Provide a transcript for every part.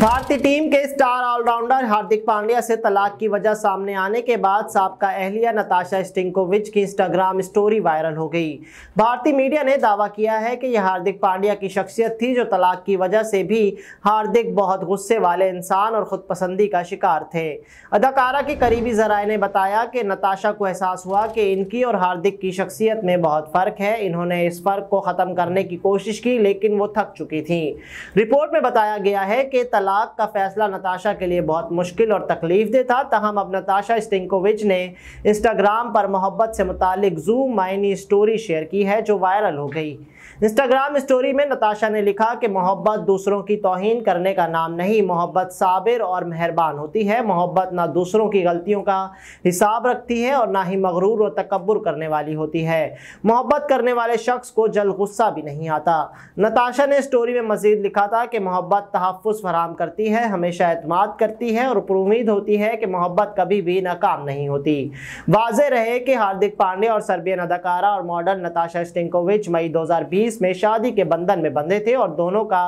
भारतीय टीम के star allrounder हार्दिक पांड्या से तलाक की वजह सामने आने के बाद सबका अहलिया नताशा स्टिंकोविच की इंस्टाग्राम स्टोरी वायरल हो गई भारतीय मीडिया ने दावा किया है कि यह हार्दिक पांड्या की शख्सियत थी जो तलाक की वजह से भी हार्दिक बहुत गुस्से वाले इंसान और खुदपसंदी का शिकार थे अदाकारा के करीबी जराए ने बताया कि नताशा को एहसास हुआ कि इनकी और हार्दिक की शख्सियत में बहुत फ़र्क है इन्होंने इस फ़र्क को ख़त्म करने की कोशिश की लेकिन वो थक चुकी थी रिपोर्ट में बताया गया है कि तलाक का फैसला नताशा के लिए बहुत मुश्किल और तकलीफ दे था तहम अब नताशा स्टिंकोविच ने इंस्टाग्राम पर मोहब्बत से मुतालिक जूम मायनी स्टोरी शेयर की है जो वायरल हो गई इंस्टाग्राम स्टोरी में नताशा ने लिखा कि मोहब्बत दूसरों की तोहन करने का नाम नहीं मोहब्बत साबिर और मेहरबान होती है मोहब्बत ना दूसरों की गलतियों का हिसाब रखती है और ना ही मगरूर और तकबर करने वाली होती है मोहब्बत करने वाले शख्स को जल गुस्सा भी नहीं आता नताशा ने स्टोरी में मजीद लिखा था कि मोहब्बत तहफ़ फराम करती है हमेशा अतमाद करती है और उम्मीद होती है कि मोहब्बत कभी भी नाकाम नहीं होती वाज रहे कि हार्दिक पांडे और सर्बियन अदाकारा और मॉडल नताशा स्टिंकोविच मई 2020 में शादी के बंधन में बंधे थे और दोनों का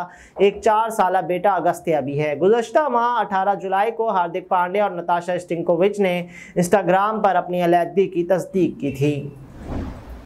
एक चार साल बेटा अगस्त्या भी है गुजशत माह अठारह जुलाई को हार्दिक पांडे और नताशा स्टिंकोविच ने इंस्टाग्राम पर अपनी अलीहदगी की तस्दीक की थी